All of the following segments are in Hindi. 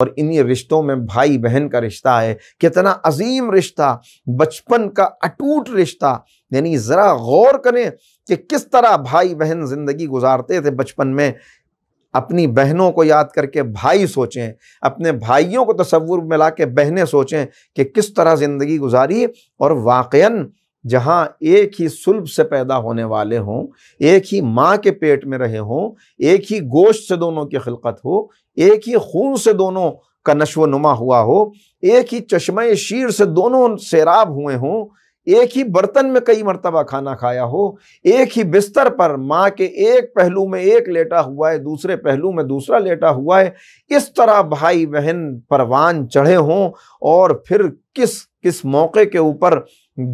और इन्हीं रिश्तों में भाई बहन का रिश्ता है कितना अजीम रिश्ता बचपन का अटूट रिश्ता यानी ज़रा गौर करें कि किस तरह भाई बहन ज़िंदगी गुजारते थे बचपन में अपनी बहनों को याद करके भाई सोचें अपने भाइयों को तस्वुर में ला के बहनें सोचें कि किस तरह ज़िंदगी गुजारी और वाकया जहाँ एक ही सुल्ब से पैदा होने वाले हों एक ही माँ के पेट में रहे हों एक ही गोश्त से दोनों की खिलकत हो एक ही खून से दोनों का नशो नुमा हुआ हो एक ही चश्मे शीर से दोनों सैराब हुए हों एक ही बर्तन में कई मरतबा खाना खाया हो एक ही बिस्तर पर माँ के एक पहलू में एक लेटा हुआ है दूसरे पहलू में दूसरा लेटा हुआ है इस तरह भाई बहन परवान चढ़े हों और फिर किस किस मौके के ऊपर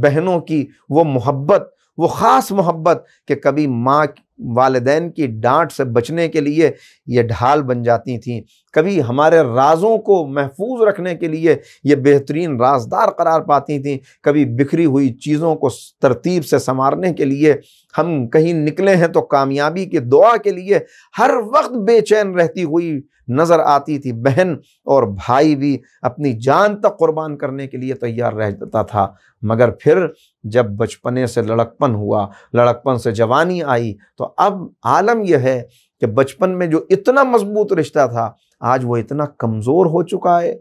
बहनों की वो मोहब्बत वो ख़ास मोहब्बत कि कभी माँ वालदेन की डांट से बचने के लिए ये ढाल बन जाती थी कभी हमारे राजों को महफूज रखने के लिए ये बेहतरीन राजदार करार पाती थी कभी बिखरी हुई चीज़ों को तरतीब से संवारने के लिए हम कहीं निकले हैं तो कामयाबी की दुआ के लिए हर वक्त बेचैन रहती हुई नज़र आती थी बहन और भाई भी अपनी जान तक कुर्बान करने के लिए तैयार रह जाता था मगर फिर जब बचपने से लड़कपन हुआ लड़कपन से जवानी आई तो अब आलम यह है कि बचपन में जो इतना मजबूत रिश्ता था आज वो इतना कमज़ोर हो चुका है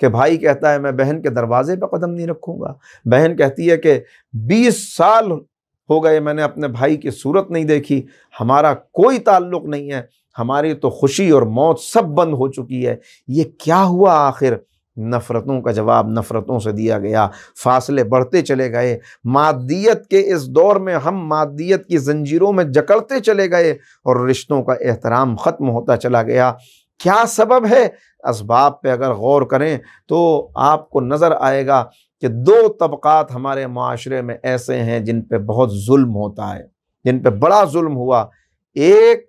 कि भाई कहता है मैं बहन के दरवाजे पर कदम नहीं रखूँगा बहन कहती है कि बीस साल हो गए मैंने अपने भाई की सूरत नहीं देखी हमारा कोई ताल्लुक नहीं है हमारी तो खुशी और मौत सब बंद हो चुकी है ये क्या हुआ आखिर नफ़रतों का जवाब नफ़रतों से दिया गया फासले बढ़ते चले गए मादियत के इस दौर में हम मादियत की जंजीरों में जकड़ते चले गए और रिश्तों का एहतराम ख़त्म होता चला गया क्या सबब है इसबाब पे अगर गौर करें तो आपको नज़र आएगा कि दो तबक़ात हमारे माशरे में ऐसे हैं जिन पे बहुत जुल्म होता है जिन पे बड़ा जुल्म हुआ एक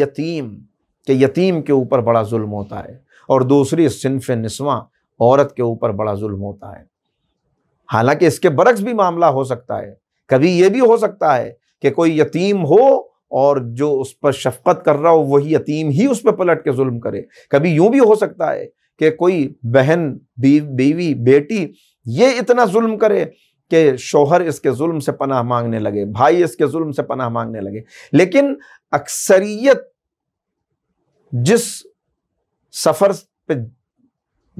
यतीम के यतीम के ऊपर बड़ा जुल्म होता है और दूसरी सिनफ नस्वा औरत के ऊपर बड़ा जुल्म होता है हालांकि इसके बरक्स भी मामला हो सकता है कभी ये भी हो सकता है कि कोई यतीम हो और जो उस पर शफकत कर रहा हो वही यतीम ही उस पर पलट के जुल्म करे कभी यूं भी हो सकता है कि कोई बहन बी, बीवी बेटी ये इतना जुल्म करे कि शोहर इसके जुल्म से पनाह मांगने लगे भाई इसके जुल्म से पनाह मांगने लगे लेकिन अक्सरियत जिस सफ़र पे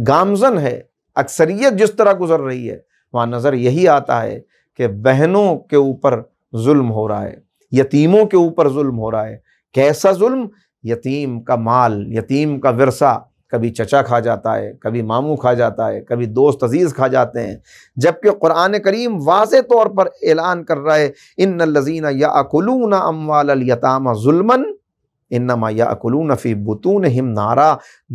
गामजन है अक्सरियत जिस तरह गुजर रही है वहाँ नज़र यही आता है कि बहनों के ऊपर जुल्म हो रहा है यतीमों के ऊपर जुल्म हो रहा है कैसा जुल्म यतीम का माल यतीम का वरसा कभी चचा खा जाता है कभी मामू खा जाता है कभी दोस्त अजीज़ खा जाते हैं जबकि कुरान करीम वाज तौर पर ऐलान कर रहा है इन लजीना या अकुलून अमवालतामा जुल्मन इनमा या अकुलून नफ़ी बतून हिम नारा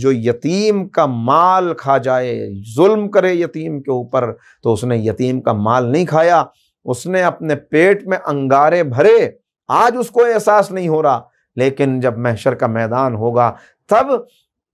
जो यतीम का माल खा जाए जुल्म करे यतीम के ऊपर तो उसने यतीम का माल नहीं खाया उसने अपने पेट में अंगारे भरे आज उसको एहसास नहीं हो रहा लेकिन जब महशर का मैदान होगा तब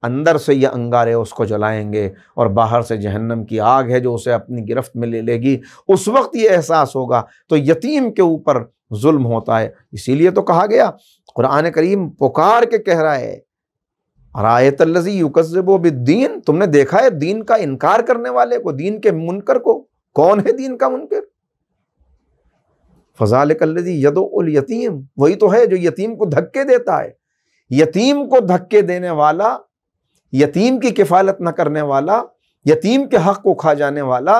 अंदर से ये अंगारे उसको जलाएंगे और बाहर से जहन्नम की आग है जो उसे अपनी गिरफ्त में ले लेगी उस वक्त ये एहसास होगा तो यतीम के ऊपर जुल्म होता है इसीलिए तो कहा गया कुरान करीम पुकार के कह रहा है लजी युकजब बिद्दीन तुमने देखा है दीन का इनकार करने वाले को दीन के मुनकर को कौन है दीन का मुनकर उल यतीम वही तो है जो यतीम को धक्के देता है यतीम को धक्के देने वाला यतीम की किफ़ालत न करने वाला यतीम के हक़ को खा जाने वाला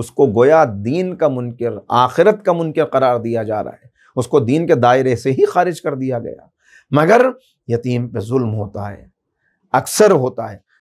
उसको गोया दीन का मुनकर आखिरत का मुनकर करार दिया जा रहा है उसको दीन के दायरे से ही खारिज कर दिया गया मगर यतीम पे जुल्म होता है अक्सर होता है